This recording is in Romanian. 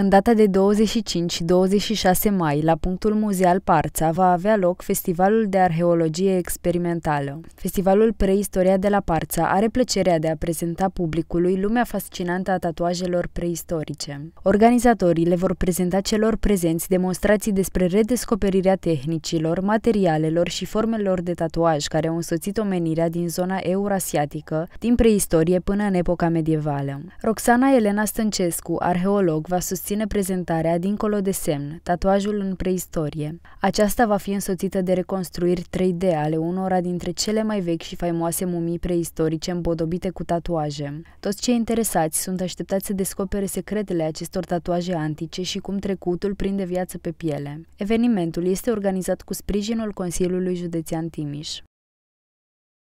În data de 25 26 mai, la punctul muzeal Parța, va avea loc Festivalul de Arheologie Experimentală. Festivalul Preistoria de la Parța are plăcerea de a prezenta publicului lumea fascinantă a tatuajelor preistorice. Organizatorii le vor prezenta celor prezenți demonstrații despre redescoperirea tehnicilor, materialelor și formelor de tatuaj care au însoțit omenirea din zona eurasiatică, din preistorie până în epoca medievală. Roxana Elena Stâncescu, arheolog, va susține susține prezentarea dincolo de semn, tatuajul în preistorie. Aceasta va fi însoțită de reconstruiri 3D ale unora dintre cele mai vechi și faimoase mumii preistorice împodobite cu tatuaje. Toți cei interesați sunt așteptați să descopere secretele acestor tatuaje antice și cum trecutul prinde viață pe piele. Evenimentul este organizat cu sprijinul Consiliului Județean Timiș.